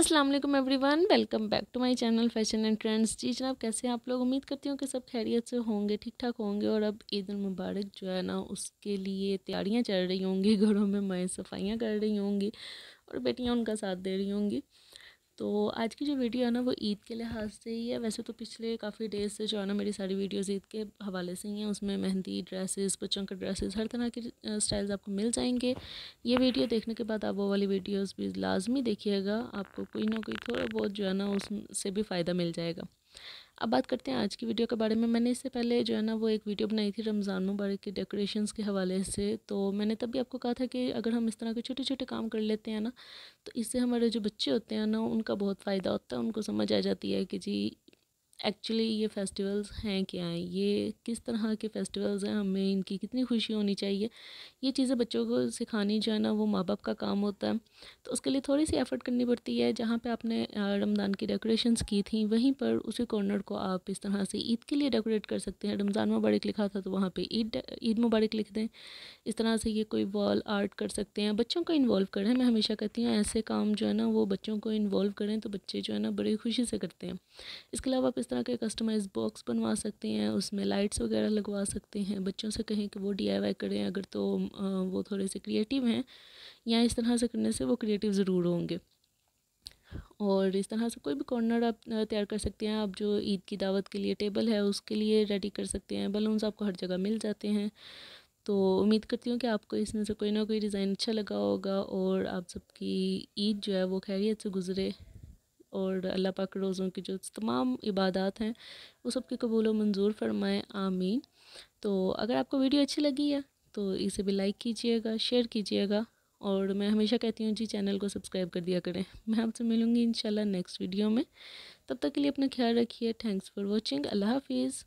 अस्सलाम वालेकुम everyone welcome back to my channel fashion and trends जी जनाब कैसे हैं आप लोग उम्मीद करती हूँ कि सब खैरियत से होंगे ठीक ठाक होंगे और अब ईद मुबारक जो है ना उसके लिए तैयारियाँ चल रही होंगी घरों में मैं सफाइयाँ कर रही होंगी और बेटियाँ उनका साथ दे रही होंगी तो आज की जो वीडियो है ना वो ईद के लिहाज से ही है वैसे तो पिछले काफ़ी डेज से जो है ना मेरी सारी वीडियोस ईद के हवाले से ही हैं उसमें मेहंदी ड्रेसेस बच्चों के ड्रेसेस हर तरह के स्टाइल्स आपको मिल जाएंगे ये वीडियो देखने के बाद आप वो वाली वीडियोस भी लाजमी देखिएगा आपको कोई ना कोई थोड़ा बहुत जो है ना उससे भी फ़ायदा मिल जाएगा अब बात करते हैं आज की वीडियो के बारे में मैंने इससे पहले जो है ना वो एक वीडियो बनाई थी रमज़ान मुबारक के डेकोरेशंस के हवाले से तो मैंने तब भी आपको कहा था कि अगर हम इस तरह के छोटे छोटे काम कर लेते हैं ना तो इससे हमारे जो बच्चे होते हैं ना उनका बहुत फ़ायदा होता है उनको समझ आ जाती है कि जी एक्चुअली ये फेस्टिवल्स हैं क्या हैं ये किस तरह के फेस्टिवल्स हैं हमें इनकी कितनी खुशी होनी चाहिए ये चीज़ें बच्चों को सिखानी जाना वो माँ बाप का काम होता है तो उसके लिए थोड़ी सी एफ़र्ट करनी पड़ती है जहाँ पे आपने रमज़ान की डेकोरेशंस की थी वहीं पर उसी कॉर्नर को आप इस तरह से ईद के लिए डेकोरेट कर सकते हैं रमज़ान मुबारक लिखा था तो वहाँ पर ईद ईद मुबारक लिख दें इस तरह से ये कोई वॉल आर्ट कर सकते हैं बच्चों को इन्वॉल्व करें मैं हमेशा कहती हूँ ऐसे काम जो है ना वो बच्चों को इन्वॉल्व करें तो बच्चे जो है ना बड़ी खुशी से करते हैं इसके अलावा आप इस तरह के कस्टमाइज बॉक्स बनवा सकते हैं उसमें लाइट्स वगैरह लगवा सकते हैं बच्चों से कहें कि वो डीआईवाई करें अगर तो वो थोड़े से क्रिएटिव हैं या इस तरह से करने से वो क्रिएटिव ज़रूर होंगे और इस तरह से कोई भी कॉर्नर आप तैयार कर सकते हैं आप जो ईद की दावत के लिए टेबल है उसके लिए रेडी कर सकते हैं बलून्स आपको हर जगह मिल जाते हैं तो उम्मीद करती हूँ कि आपको इसमें से कोई ना कोई डिज़ाइन अच्छा लगा होगा और आप सबकी ईद जो है वो खैरियत से गुजरे और अल्लाह पाक रोज़ों की जो तमाम इबादत हैं वो सब के कबूल मंजूर फरमाएँ आमीन तो अगर आपको वीडियो अच्छी लगी है तो इसे भी लाइक कीजिएगा शेयर कीजिएगा और मैं हमेशा कहती हूँ जी चैनल को सब्सक्राइब कर दिया करें मैं आपसे मिलूँगी इंशाल्लाह नेक्स्ट वीडियो में तब तक के लिए अपना ख्याल रखिए थैंक्स फॉर वॉचिंग अल्लाह हाफिज़